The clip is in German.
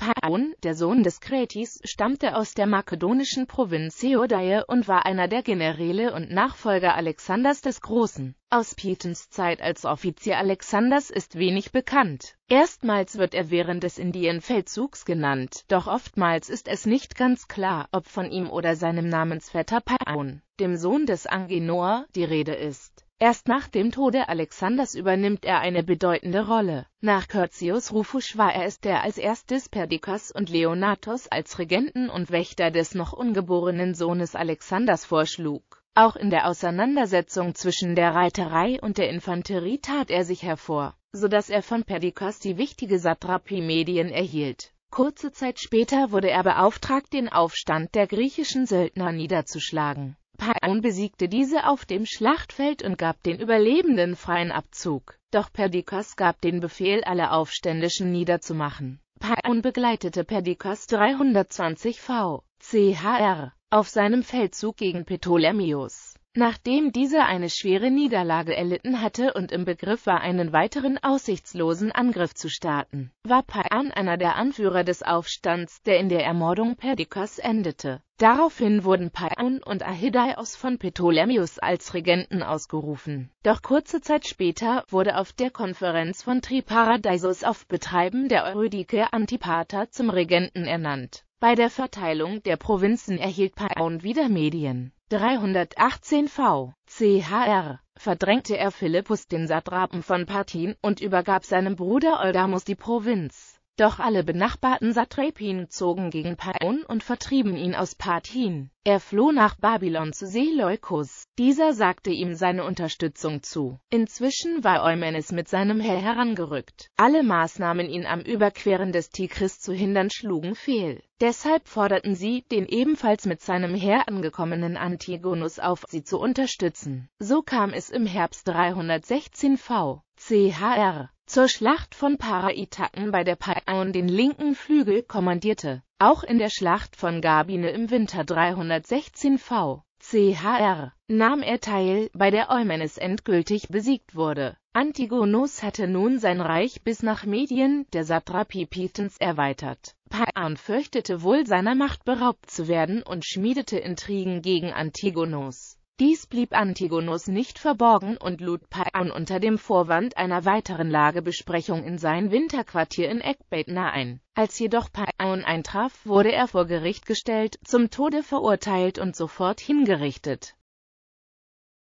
Paon, der Sohn des Kretis, stammte aus der makedonischen Provinz Heodaie und war einer der Generäle und Nachfolger Alexanders des Großen. Aus Pietens Zeit als Offizier Alexanders ist wenig bekannt. Erstmals wird er während des Indienfeldzugs genannt, doch oftmals ist es nicht ganz klar, ob von ihm oder seinem Namensvetter Paon, dem Sohn des Angenor, die Rede ist. Erst nach dem Tode Alexanders übernimmt er eine bedeutende Rolle. Nach Curtius Rufus war er es, der als erstes Perdikas und Leonatos als Regenten und Wächter des noch ungeborenen Sohnes Alexanders vorschlug. Auch in der Auseinandersetzung zwischen der Reiterei und der Infanterie tat er sich hervor, so dass er von Perdikas die wichtige Satrapie Medien erhielt. Kurze Zeit später wurde er beauftragt, den Aufstand der griechischen Söldner niederzuschlagen. Paon besiegte diese auf dem Schlachtfeld und gab den Überlebenden freien Abzug. Doch Perdiccas gab den Befehl, alle Aufständischen niederzumachen. Paon begleitete Perdiccas 320 v. Chr. auf seinem Feldzug gegen Ptolemaios. Nachdem dieser eine schwere Niederlage erlitten hatte und im Begriff war, einen weiteren aussichtslosen Angriff zu starten, war Payan einer der Anführer des Aufstands, der in der Ermordung Perdiccas endete. Daraufhin wurden Payan und Ahidaios von Ptolemaeus als Regenten ausgerufen. Doch kurze Zeit später wurde auf der Konferenz von Triparadaisos auf Betreiben der Eurydike Antipater zum Regenten ernannt. Bei der Verteilung der Provinzen erhielt Payan wieder Medien. 318 v. CHR verdrängte er Philippus den Satrapen von Parthin und übergab seinem Bruder Eudamus die Provinz. Doch alle benachbarten Satrapien zogen gegen Paon und vertrieben ihn aus Parthin. Er floh nach Babylon zu Seleukus. Dieser sagte ihm seine Unterstützung zu. Inzwischen war Eumenes mit seinem Herr herangerückt. Alle Maßnahmen, ihn am Überqueren des Tigris zu hindern, schlugen fehl. Deshalb forderten sie, den ebenfalls mit seinem Heer angekommenen Antigonus auf, sie zu unterstützen. So kam es im Herbst 316 v. chr zur Schlacht von Paraitaken, bei der Paeon den linken Flügel kommandierte. Auch in der Schlacht von Gabine im Winter 316 v. CHR nahm er teil, bei der Eumenes endgültig besiegt wurde. Antigonos hatte nun sein Reich bis nach Medien, der Satrapie Pithens, erweitert. Paon fürchtete wohl seiner Macht beraubt zu werden und schmiedete Intrigen gegen Antigonos. Dies blieb Antigonus nicht verborgen und lud Paon unter dem Vorwand einer weiteren Lagebesprechung in sein Winterquartier in Ekbetna ein. Als jedoch Paon eintraf, wurde er vor Gericht gestellt, zum Tode verurteilt und sofort hingerichtet